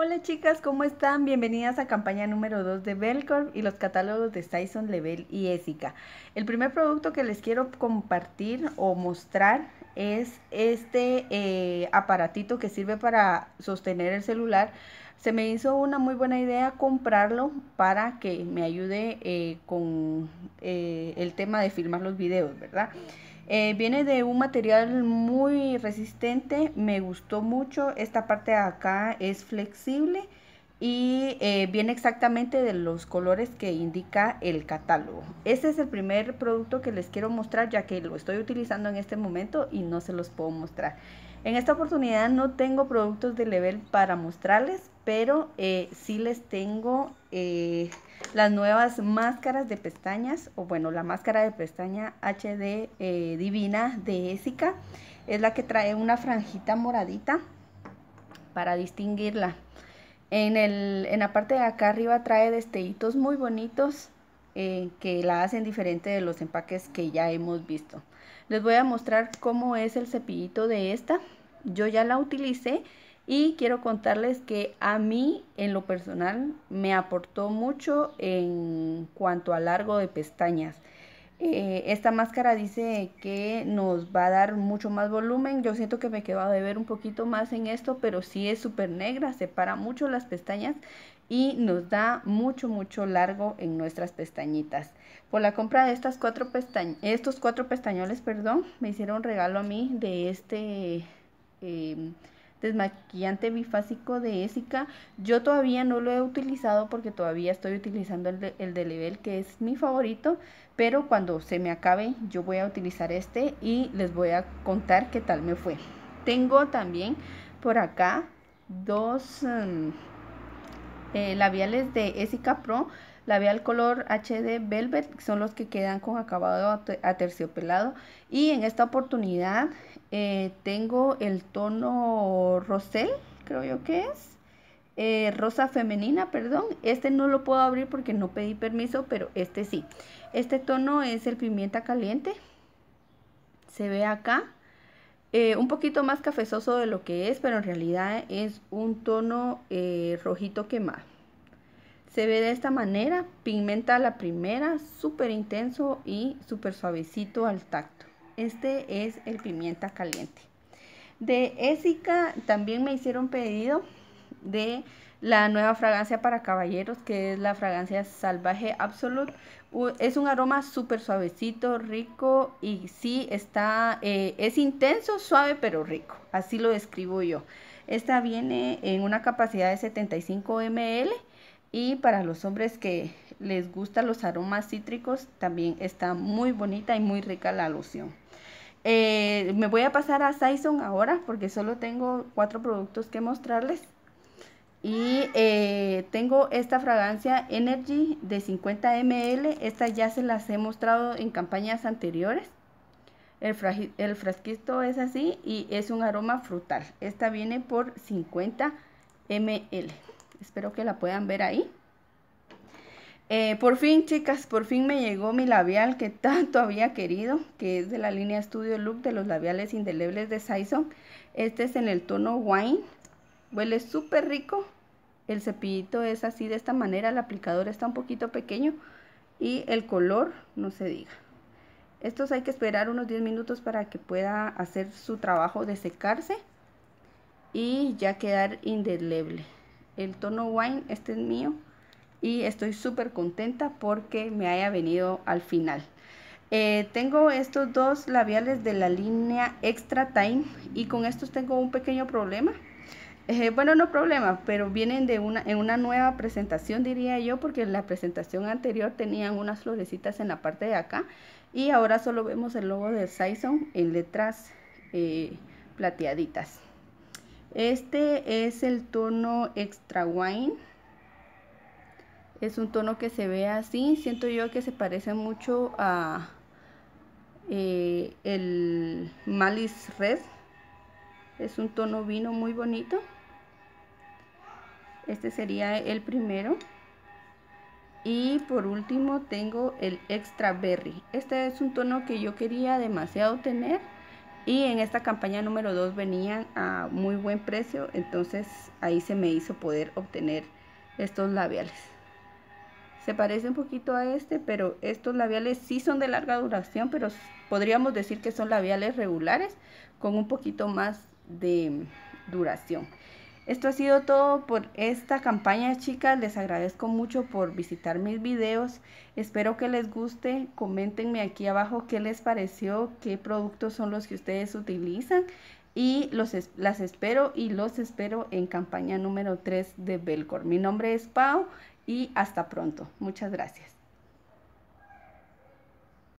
Hola chicas, ¿cómo están? Bienvenidas a campaña número 2 de Belcorp y los catálogos de Styson, Level y Esica. El primer producto que les quiero compartir o mostrar es este eh, aparatito que sirve para sostener el celular. Se me hizo una muy buena idea comprarlo para que me ayude eh, con eh, el tema de filmar los videos, ¿verdad? Eh, viene de un material muy resistente, me gustó mucho. Esta parte de acá es flexible y eh, viene exactamente de los colores que indica el catálogo. Este es el primer producto que les quiero mostrar ya que lo estoy utilizando en este momento y no se los puedo mostrar. En esta oportunidad no tengo productos de level para mostrarles, pero eh, sí les tengo eh, las nuevas máscaras de pestañas, o bueno, la máscara de pestaña HD Divina de Esica. Es la que trae una franjita moradita para distinguirla. En, la parte de acá arriba trae destellitos muy bonitos eh, que la hacen diferente de los empaques que ya hemos visto. Les voy a mostrar cómo es el cepillito de esta. Yo ya la utilicé y quiero contarles que a mí en lo personal me aportó mucho en cuanto a largo de pestañas. Eh, esta máscara dice que nos va a dar mucho más volumen. Yo siento que me quedo a beber un poquito más en esto, pero sí es súper negra, separa mucho las pestañas y nos da mucho, mucho largo en nuestras pestañitas. Por la compra de estas cuatro pestañ estos cuatro pestañoles, perdón, me hicieron regalo a mí de este... Em, desmaquillante bifásico de Esica. Yo todavía no lo he utilizado porque todavía estoy utilizando el de, Level, que es mi favorito. Pero cuando se me acabe, yo voy a utilizar este y les voy a contar qué tal me fue. Tengo también por acá dos em, eh, labiales de Esica Pro la el color HD Velvet, son los que quedan con acabado aterciopelado. Y en esta oportunidad eh, tengo el tono Rosel, creo yo que es. Eh, rosa femenina, perdón. Este no lo puedo abrir porque no pedí permiso, pero este sí. Este tono es el pimienta caliente. Se ve acá. Eh, un poquito más cafezoso de lo que es, pero en realidad es un tono rojito quemado. Se ve de esta manera, pigmenta la primera, súper intenso y súper suavecito al tacto. Este es el pimienta caliente. De Ésica también me hicieron pedido de la nueva fragancia para caballeros, que es la fragancia Salvaje Absolute. Es un aroma súper suavecito, rico y sí está, eh, es intenso, suave, pero rico. Así lo describo yo. Esta viene en una capacidad de 75 ml y para los hombres que les gustan los aromas cítricos, también está muy bonita y muy rica la loción. Eh, me voy a pasar a Saison ahora porque solo tengo cuatro productos que mostrarles. Y eh, tengo esta fragancia Energy de 50 ml. Esta ya se las he mostrado en campañas anteriores. El, el frasquito es así y es un aroma frutal. Esta viene por 50 ml. Espero que la puedan ver ahí. Eh, por fin, chicas, por fin me llegó mi labial que tanto había querido, que es de la línea Studio Look de los labiales indelebles de Saison. Este es en el tono Wine. Huele súper rico. El cepillito es así de esta manera, el aplicador está un poquito pequeño y el color no se diga. Estos hay que esperar unos 10 minutos para que pueda hacer su trabajo de secarse y ya quedar indeleble el tono wine, este es mío, y estoy súper contenta porque me haya venido al final. Eh, tengo estos dos labiales de la línea Extra Time y con estos tengo un pequeño problema. Eh, bueno, no problema, pero vienen de una, en una nueva presentación, diría yo, porque en la presentación anterior tenían unas florecitas en la parte de acá y ahora solo vemos el logo de Saison en letras eh, plateaditas. Este es el tono extra wine. Es un tono que se ve así. Siento yo que se parece mucho a eh, el Malice Red. Es un tono vino muy bonito. Este sería el primero. Y por último tengo el Extra Berry. Este es un tono que yo quería demasiado tener y en esta campaña número 2 venían a muy buen precio, entonces ahí se me hizo poder obtener estos labiales. Se parece un poquito a este, pero estos labiales sí son de larga duración, pero podríamos decir que son labiales regulares con un poquito más de duración. Esto ha sido todo por esta campaña, chicas. Les agradezco mucho por visitar mis videos. Espero que les guste. Coméntenme aquí abajo qué les pareció, qué productos son los que ustedes utilizan. Y los, las espero y los espero en campaña número 3 de Belcor. Mi nombre es Pau y hasta pronto. Muchas gracias.